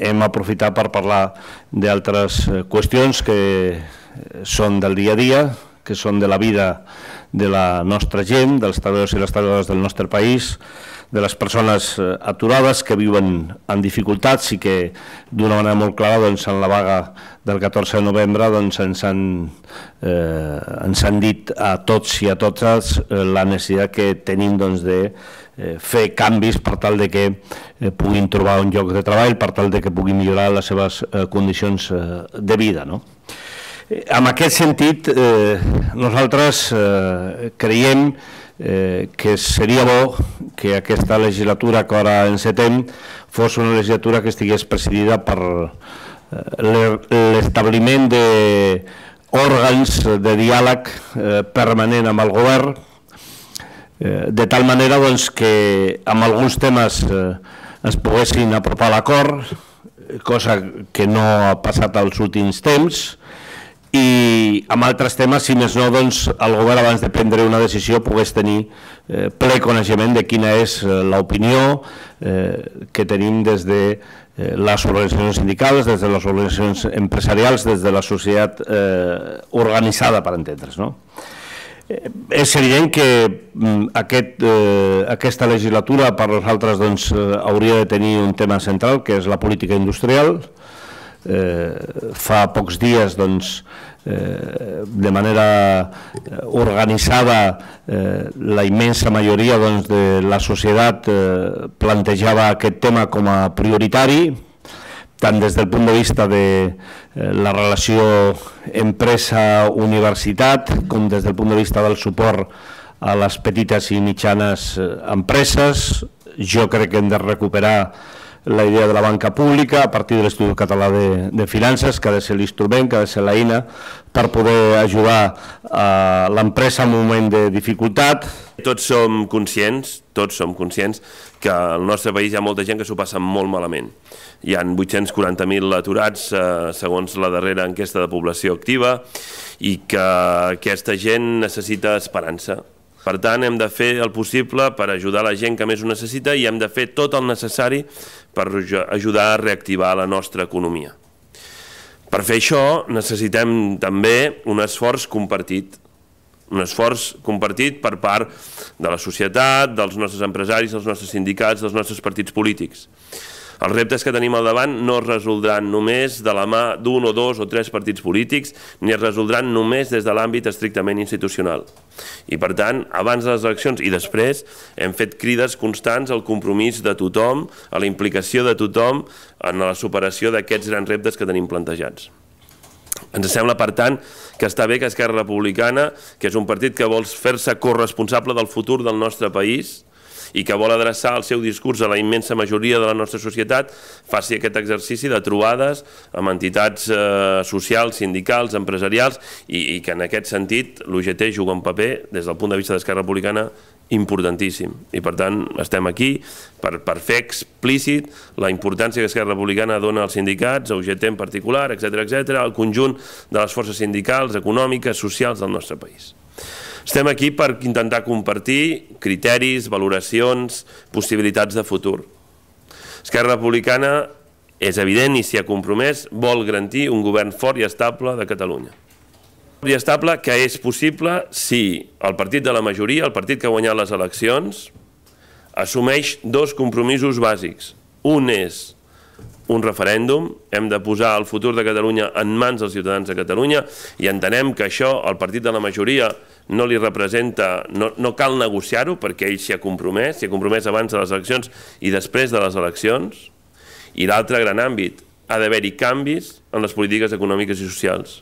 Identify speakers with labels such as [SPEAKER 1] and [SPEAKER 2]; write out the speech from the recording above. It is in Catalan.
[SPEAKER 1] hem aprofitat per parlar d'altres eh, qüestions que eh, són del dia a dia, que són de la vida de la nostra gent, dels treballadors i les treballadores del nostre país, de les persones eh, aturades que viuen en dificultats i que d'una manera molt clara doncs, en la vaga del 14 de novembre doncs, ens, han, eh, ens han dit a tots i a totes eh, la necessitat que tenim doncs, de eh, fer canvis per tal de que eh, puguin trobar un lloc de treball, per tal de que puguin millorar les seves eh, condicions eh, de vida. No? Eh, en eh, aquest sentit, eh, nosaltres eh, creiem eh, que seria bo que aquesta legislatura que ara encetem fos una legislatura que estigués presidida per eh, l'establiment d'òrgans de diàleg eh, permanent amb el govern, de tal manera doncs, que amb alguns temes es poguessin apropar l'acord, cosa que no ha passat als últims temps, i amb altres temes, si més no, doncs, el govern abans de prendre una decisió pogués tenir eh, ple coneixement de quina és eh, l'opinió eh, que tenim des de eh, les organitzacions sindicals, des de les organitzacions empresarials, des de la societat eh, organitzada, per entendre's. No? Eh, és evident que mm, aquest, eh, aquesta legislatura per nosaltres doncs, eh, hauria de tenir un tema central, que és la política industrial, eh, eh, fa pocs dies doncs, eh, de manera eh, organitzada eh, la immensa majoria doncs, de la societat eh, plantejava aquest tema com a prioritari, tant des del punt de vista de eh, la relació empresa-universitat com des del punt de vista del suport a les petites i mitjanes eh, empreses. Jo crec que hem de recuperar eh, la idea de la banca pública a partir de l'Institut Català de, de Finances, que ha de ser l'instrument, que ha de ser l'eina per poder ajudar eh, l'empresa en un moment de dificultat. Tots som conscients,
[SPEAKER 2] tots som conscients, que al nostre país hi ha molta gent que s'ho passa molt malament. Hi han 840.000 aturats, eh, segons la darrera enquesta de població activa, i que aquesta gent necessita esperança per tant, hem de fer el possible per ajudar la gent que més ho necessita i hem de fer tot el necessari per ajudar a reactivar la nostra economia. Per fer això necessitem també un esforç compartit, un esforç compartit per part de la societat, dels nostres empresaris, dels nostres sindicats, dels nostres partits polítics. Els reptes que tenim al davant no es resoldran només de la mà d'un o dos o tres partits polítics, ni es resoldran només des de l'àmbit estrictament institucional. I per tant, abans de les eleccions i després, hem fet crides constants al compromís de tothom, a la implicació de tothom en la superació d'aquests grans reptes que tenim plantejats. Ens sembla, per tant, que està bé que Esquerra Republicana, que és un partit que vol fer-se corresponsable del futur del nostre país, i que vol adreçar el seu discurs a la immensa majoria de la nostra societat faci aquest exercici de trobades amb entitats eh, socials, sindicals, empresarials i, i que en aquest sentit l'UGT juga un paper des del punt de vista d'Esquerra Republicana importantíssim i per tant estem aquí per, per fer explícit la importància que Esquerra Republicana dona als sindicats, a UGT en particular, etc etc, al conjunt de les forces sindicals, econòmiques, socials del nostre país. Estem aquí per intentar compartir criteris, valoracions, possibilitats de futur. Esquerra Republicana és evident i s'hi ha compromès, vol garantir un govern fort i estable de Catalunya. Fort i estable que és possible si el partit de la majoria, el partit que ha guanyat les eleccions, assumeix dos compromisos bàsics. Un és un referèndum, hem de posar el futur de Catalunya en mans dels ciutadans de Catalunya i entenem que això el partit de la majoria no li representa, no, no cal negociar-ho perquè ell s'hi ha compromès, s'hi ha compromès abans de les eleccions i després de les eleccions. I l'altre gran àmbit,
[SPEAKER 1] ha d'haver-hi canvis en les polítiques econòmiques i socials.